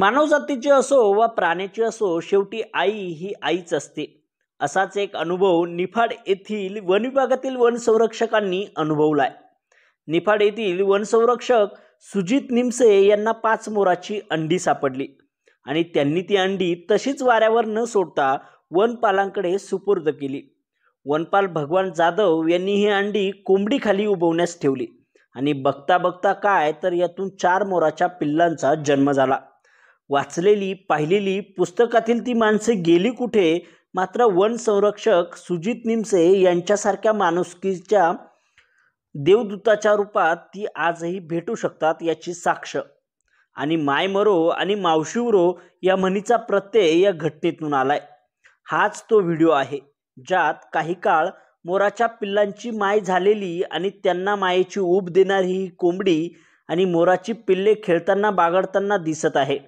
मानवजातीची असो वा प्राण्याची असो शेवटी आई ही आईच असते असाच एक अनुभव निफाड येथील वन विभागातील वन संरक्षकांनी अनुभवलाय निफाड येथील वनसंरक्षक सुजित निमसे यांना पाच मोराची अंडी सापडली आणि त्यांनी ती अंडी तशीच वाऱ्यावर न सोडता वनपालांकडे सुपूर्द केली वनपाल भगवान जाधव यांनी ही अंडी कोंबडीखाली उभवण्यास ठेवली आणि बघता बघता काय तर यातून चार मोराच्या पिल्लांचा जन्म झाला वाचलेली पाहिलेली पुस्तकातील ती माणसे गेली कुठे मात्र वन संरक्षक सुजित निमसे यांच्यासारख्या माणुसकीच्या देवदूताच्या रूपात ती आजही भेटू शकतात याची साक्ष आणि मायमरो आणि मावशीवरो या म्हणीचा प्रत्यय या घटनेतून आलाय हाच तो व्हिडिओ आहे ज्यात काही काळ मोराच्या पिल्लांची माय झालेली आणि त्यांना मायेची उब देणारी ही कोंबडी आणि मोराची पिल्ले खेळताना बागडताना दिसत आहे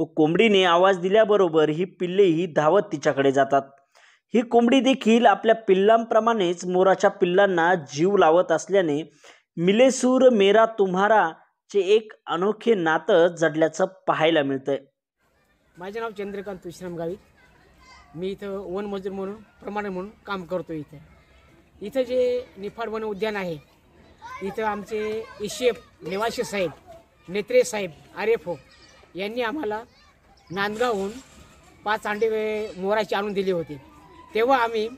व कोंबडीने आवाज दिल्याबरोबर ही पिल्लेही धावत तिच्याकडे जातात ही कोंबडी देखील आपल्या पिल्लांप्रमाणेच मोराच्या पिल्लांना जीव लावत असल्याने मिलेसूर मेरा तुम्हारा चे एक अनोखे नातं जडल्याचं पाहायला मिळतंय माझे नाव चंद्रकांत विश्राम गावी मी इथं वनमजूर म्हणून प्रमाणे म्हणून काम करतो इथं इथं जे निफाड वन उद्यान आहे इथं आमचे इशेफ निवासी साहेब नेत्रे साहेब आर ओ यांनी आम्हाला नांदगावहून पाच अंडे मोराची आणून दिली होती तेव्हा आम्ही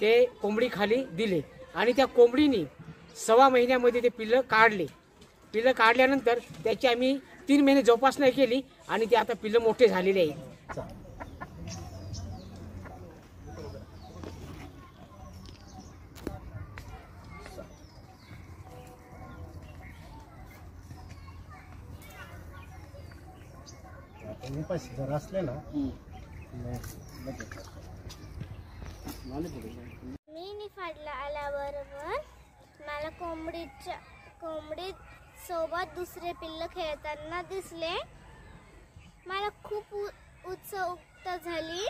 ते कोंबडी खाली दिले आणि त्या कोंबडीने सव्वा महिन्यामध्ये ते पिल्लं काढले पिल्लं काढल्यानंतर त्याची आम्ही तीन महिने जोपासना केली आणि ते आता पिल्लं मोठे झालेले आहेत उपाशी जर असले ना मी निफाडला आल्याबरोबर मला कोंबडीच्या कोंबडी सोबत दुसरे पिल्ल खेळताना दिसले मला खूप उत्सुकता झाली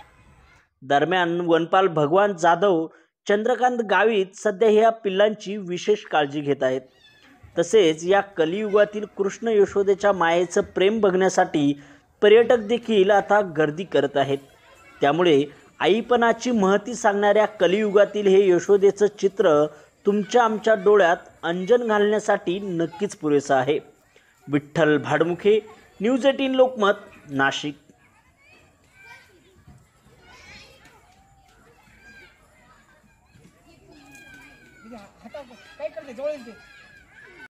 दरम्यान वनपाल भगवान जाधव चंद्रकांत गावित सध्या ह्या पिल्लांची विशेष काळजी घेत आहेत तसेच या कलियुगातील कृष्ण यशोदेच्या मायेचं प्रेम बघण्यासाठी पर्यटक देखील आता गर्दी करत आहेत त्यामुळे आईपणाची महती सांगणाऱ्या कलियुगातील हे यशोदेचं चित्र तुमच्या आमच्या डोळ्यात अंजन घालण्यासाठी नक्कीच पुरेसं आहे विठ्ठल भाडमुखे न्यूज एटीन लोकमत नाशिक